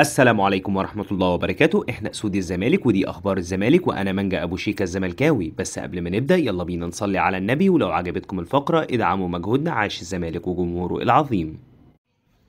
السلام عليكم ورحمة الله وبركاته احنا اسود الزمالك ودي اخبار الزمالك وانا منجا ابو شيكا الزملكاوي بس قبل ما نبدأ يلا بينا نصلي على النبي ولو عجبتكم الفقرة ادعموا مجهودنا عاش الزمالك وجمهوره العظيم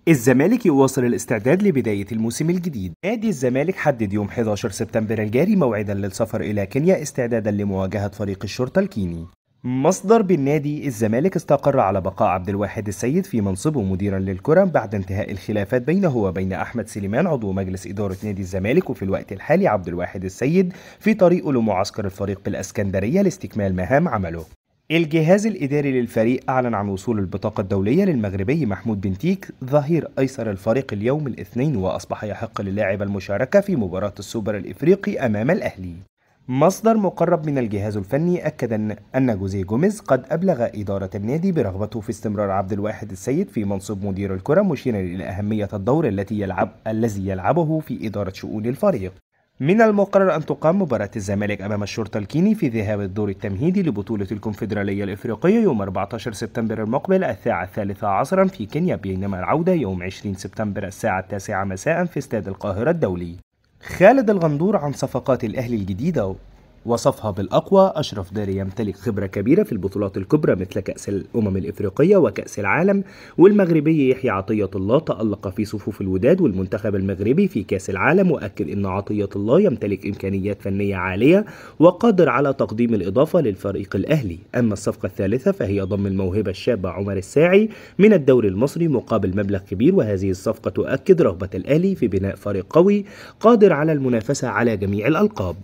الزمالك يواصل الاستعداد لبداية الموسم الجديد نادي الزمالك حدد يوم 11 سبتمبر الجاري موعدا للسفر إلى كينيا استعدادا لمواجهة فريق الشرطة الكيني مصدر بالنادي الزمالك استقر على بقاء عبد الواحد السيد في منصبه مديرا للكرة بعد انتهاء الخلافات بينه وبين أحمد سليمان عضو مجلس إدارة نادي الزمالك وفي الوقت الحالي عبد الواحد السيد في طريقه لمعسكر الفريق بالإسكندرية لاستكمال مهام عمله الجهاز الإداري للفريق أعلن عن وصول البطاقة الدولية للمغربي محمود بنتيك ظهير أيسر الفريق اليوم الاثنين وأصبح يحق للاعب المشاركة في مباراة السوبر الإفريقي أمام الأهلي مصدر مقرب من الجهاز الفني أكد أن جوزيه جوميز قد أبلغ إدارة النادي برغبته في استمرار عبد الواحد السيد في منصب مدير الكرة مشيرا إلى أهمية الدور التي يلعب الذي يلعبه في إدارة شؤون الفريق. من المقرر أن تقام مباراة الزمالك أمام الشرطة الكيني في ذهاب الدور التمهيدي لبطولة الكونفدرالية الإفريقية يوم 14 سبتمبر المقبل الساعة الثالثة عصرا في كينيا بينما العودة يوم 20 سبتمبر الساعة التاسعة مساء في استاد القاهرة الدولي خالد الغندور عن صفقات الأهلي الجديدة وصفها بالأقوى أشرف داري يمتلك خبرة كبيرة في البطولات الكبرى مثل كأس الأمم الإفريقية وكأس العالم والمغربي يحيى عطية الله تألق في صفوف الوداد والمنتخب المغربي في كأس العالم وأكد أن عطية الله يمتلك إمكانيات فنية عالية وقادر على تقديم الإضافة للفريق الأهلي أما الصفقة الثالثة فهي ضم الموهبة الشابة عمر الساعي من الدوري المصري مقابل مبلغ كبير وهذه الصفقة تؤكد رغبة الأهلي في بناء فريق قوي قادر على المنافسة على جميع الألقاب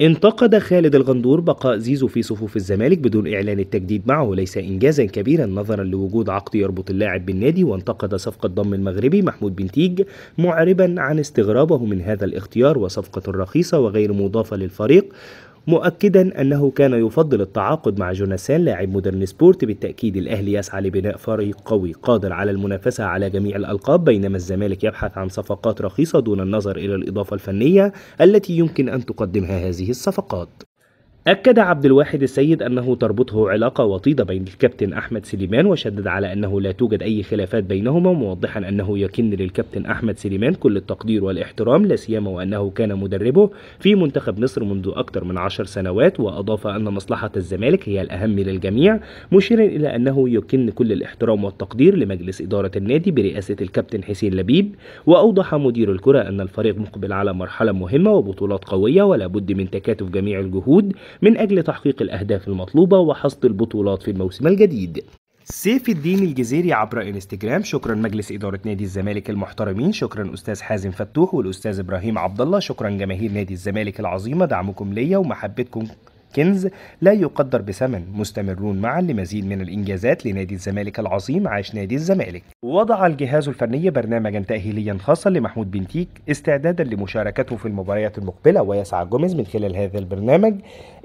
انتقد خالد الغندور بقاء زيزو في صفوف الزمالك بدون إعلان التجديد معه ليس إنجازا كبيرا نظرا لوجود عقد يربط اللاعب بالنادي وانتقد صفقة ضم المغربي محمود بنتيج معربا عن استغرابه من هذا الاختيار وصفقة رخيصة وغير مضافة للفريق مؤكدا أنه كان يفضل التعاقد مع جوناثان لاعب مودرن سبورت بالتأكيد الأهلي يسعى لبناء فريق قوي قادر على المنافسة على جميع الألقاب بينما الزمالك يبحث عن صفقات رخيصة دون النظر إلى الإضافة الفنية التي يمكن أن تقدمها هذه الصفقات أكد عبد الواحد السيد أنه تربطه علاقة وطيدة بين الكابتن أحمد سليمان وشدد على أنه لا توجد أي خلافات بينهما موضحا أنه يكن للكابتن أحمد سليمان كل التقدير والاحترام لا سيما وأنه كان مدربه في منتخب مصر منذ أكثر من عشر سنوات وأضاف أن مصلحة الزمالك هي الأهم للجميع مشيرا إلى أنه يكن كل الاحترام والتقدير لمجلس إدارة النادي برئاسة الكابتن حسين لبيب وأوضح مدير الكرة أن الفريق مقبل على مرحلة مهمة وبطولات قوية ولا بد من تكاتف جميع الجهود من أجل تحقيق الأهداف المطلوبة وحصد البطولات في الموسم الجديد سيف الدين الجزيري عبر انستجرام شكرا مجلس اداره نادي الزمالك المحترمين شكرا استاذ حازم فتوح والاستاذ ابراهيم عبد الله شكرا جماهير نادي الزمالك العظيمه دعمكم ليا ومحبتكم كنز لا يقدر بثمن مستمرون معا لمزيد من الإنجازات لنادي الزمالك العظيم عاش نادي الزمالك وضع الجهاز الفني برنامجا تأهيليا خاصا لمحمود بنتيك استعدادا لمشاركته في المباريات المقبلة ويسعى جوميز من خلال هذا البرنامج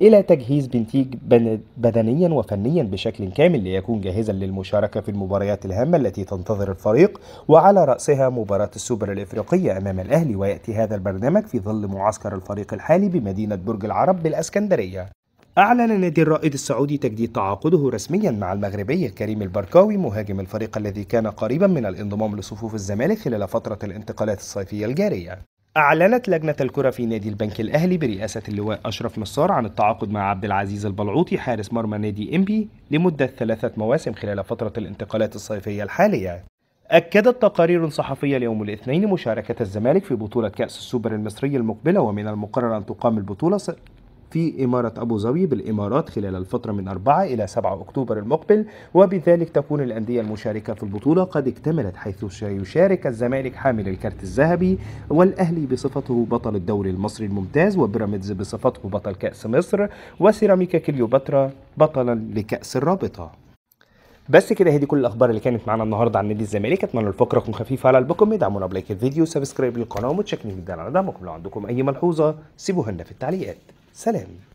إلى تجهيز بنتيك بدنيا وفنيا بشكل كامل ليكون جاهزا للمشاركة في المباريات الهامة التي تنتظر الفريق وعلى رأسها مباراة السوبر الإفريقية أمام الأهلي ويأتي هذا البرنامج في ظل معسكر الفريق الحالي بمدينة برج العرب بالأسكندرية أعلن نادي الرائد السعودي تجديد تعاقده رسميا مع المغربي كريم البركاوي مهاجم الفريق الذي كان قريبا من الانضمام لصفوف الزمالك خلال فترة الانتقالات الصيفية الجارية أعلنت لجنة الكرة في نادي البنك الأهلي برئاسة اللواء أشرف نصار عن التعاقد مع عبد العزيز البلعوطي حارس مرمى نادي إمبي لمدة ثلاثة مواسم خلال فترة الانتقالات الصيفية الحالية أكدت تقارير صحفية اليوم الاثنين مشاركة الزمالك في بطولة كأس السوبر المصري المقبلة ومن المقرر أن تقام البطولة في إمارة أبو ظبي بالإمارات خلال الفترة من 4 إلى 7 أكتوبر المقبل وبذلك تكون الأندية المشاركة في البطولة قد اكتملت حيث سيشارك الزمالك حامل الكارت الذهبي والأهلي بصفته بطل الدوري المصري الممتاز وبيراميدز بصفته بطل كأس مصر وسيراميكا كليوباترا بطلا لكأس الرابطة بس كده هي دي كل الاخبار اللي كانت معانا النهارده عن نادي الزمالك اتمنى الفقره تكون خفيفه على قلبكم ادعمونا بلايك الفيديو سبسكرايب للقناه ومتشكرين جدا على دعمكم لو عندكم اي ملحوظه سيبوها لنا في التعليقات سلام